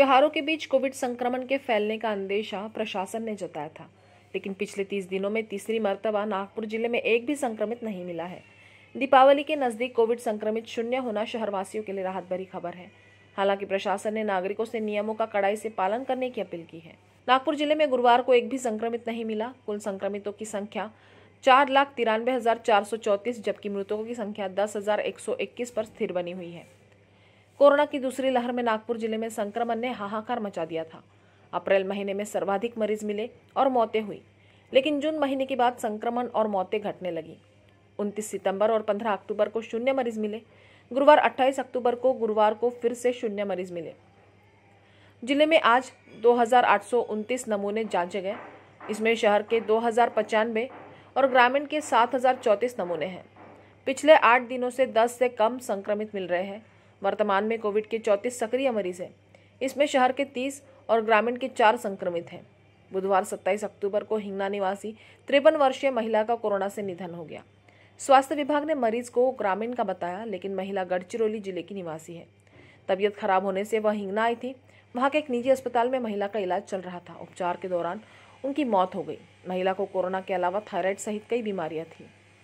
त्योहारों के बीच कोविड संक्रमण के फैलने का अंदेशा प्रशासन ने जताया था लेकिन पिछले तीस दिनों में तीसरी मरतबा नागपुर जिले में एक भी संक्रमित नहीं मिला है दीपावली के नज़दीक कोविड संक्रमित शून्य होना शहरवासियों के लिए राहत भरी खबर है हालांकि प्रशासन ने नागरिकों से नियमों का कड़ाई से पालन करने की अपील की है नागपुर जिले में गुरुवार को एक भी संक्रमित नहीं मिला कुल संक्रमितों की संख्या चार लाख तिरानवे हजार चार सौ चौतीस जबकि मृतकों की संख्या दस हजार एक सौ इक्कीस पर स्थिर बनी हुई है कोरोना की दूसरी लहर में नागपुर जिले में संक्रमण ने हाहाकार मचा दिया था अप्रैल महीने में सर्वाधिक मरीज मिले और मौतें हुई लेकिन जून महीने के बाद संक्रमण और मौतें घटने लगी उनतीस सितंबर और पंद्रह अक्टूबर को शून्य मरीज मिले गुरुवार अट्ठाईस अक्टूबर को गुरुवार को फिर से शून्य मरीज मिले जिले में आज दो नमूने जांचे गए इसमें शहर के दो और ग्रामीण के सात नमूने हैं पिछले आठ दिनों से दस से कम संक्रमित मिल रहे हैं वर्तमान में कोविड के चौंतीस सक्रिय मरीज हैं इसमें शहर के तीस और ग्रामीण के चार संक्रमित हैं बुधवार सत्ताईस अक्टूबर को हिंगना निवासी तिरपन वर्षीय महिला का कोरोना से निधन हो गया स्वास्थ्य विभाग ने मरीज को ग्रामीण का बताया लेकिन महिला गढ़चिरौली जिले की निवासी है तबीयत खराब होने से वह हिंगना आई थी वहां के एक निजी अस्पताल में महिला का इलाज चल रहा था उपचार के दौरान उनकी मौत हो गई महिला को कोरोना के अलावा थायराइड सहित कई बीमारियां थीं